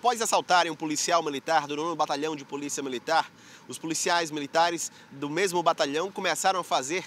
Após assaltarem um policial militar do 9 Batalhão de Polícia Militar, os policiais militares do mesmo batalhão começaram a fazer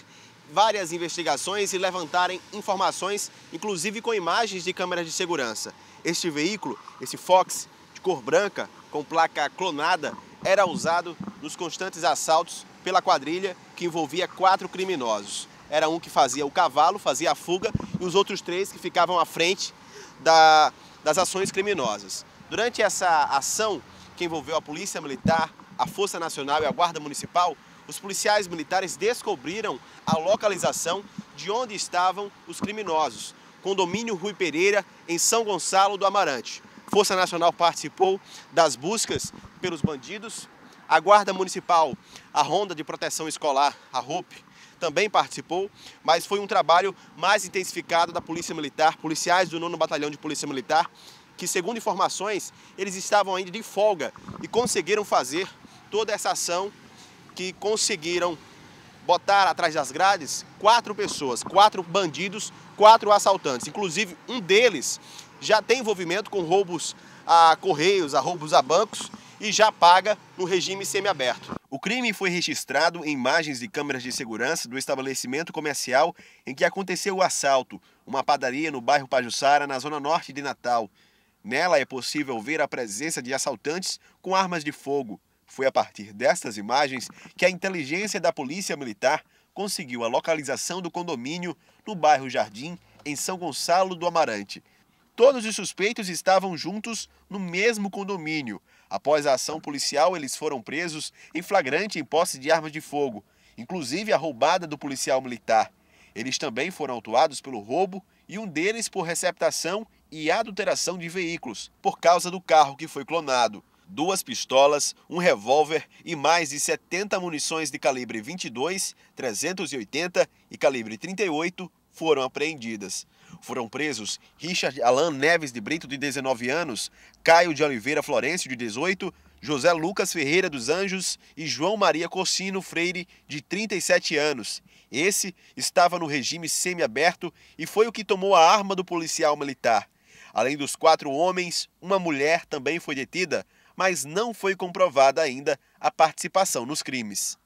várias investigações e levantarem informações, inclusive com imagens de câmeras de segurança. Este veículo, esse Fox, de cor branca, com placa clonada, era usado nos constantes assaltos pela quadrilha que envolvia quatro criminosos. Era um que fazia o cavalo, fazia a fuga, e os outros três que ficavam à frente da das ações criminosas. Durante essa ação, que envolveu a Polícia Militar, a Força Nacional e a Guarda Municipal, os policiais militares descobriram a localização de onde estavam os criminosos. Condomínio Rui Pereira, em São Gonçalo do Amarante. Força Nacional participou das buscas pelos bandidos. A Guarda Municipal, a Ronda de Proteção Escolar, a ROP, também participou, mas foi um trabalho mais intensificado da Polícia Militar, policiais do 9 Batalhão de Polícia Militar, que, segundo informações, eles estavam ainda de folga e conseguiram fazer toda essa ação que conseguiram botar atrás das grades quatro pessoas, quatro bandidos, quatro assaltantes. Inclusive, um deles já tem envolvimento com roubos a correios, a roubos a bancos e já paga no regime semiaberto. O crime foi registrado em imagens de câmeras de segurança do estabelecimento comercial em que aconteceu o assalto, uma padaria no bairro Pajuçara, na zona norte de Natal. Nela é possível ver a presença de assaltantes com armas de fogo. Foi a partir destas imagens que a inteligência da Polícia Militar conseguiu a localização do condomínio no bairro Jardim, em São Gonçalo do Amarante. Todos os suspeitos estavam juntos no mesmo condomínio. Após a ação policial, eles foram presos em flagrante em posse de armas de fogo, inclusive a roubada do policial militar. Eles também foram autuados pelo roubo e um deles por receptação e adulteração de veículos, por causa do carro que foi clonado. Duas pistolas, um revólver e mais de 70 munições de calibre 22, 380 e calibre 38 foram apreendidas. Foram presos Richard Alan Neves de Brito, de 19 anos, Caio de Oliveira Florencio, de 18, José Lucas Ferreira dos Anjos e João Maria Cossino Freire, de 37 anos. Esse estava no regime semiaberto e foi o que tomou a arma do policial militar. Além dos quatro homens, uma mulher também foi detida, mas não foi comprovada ainda a participação nos crimes.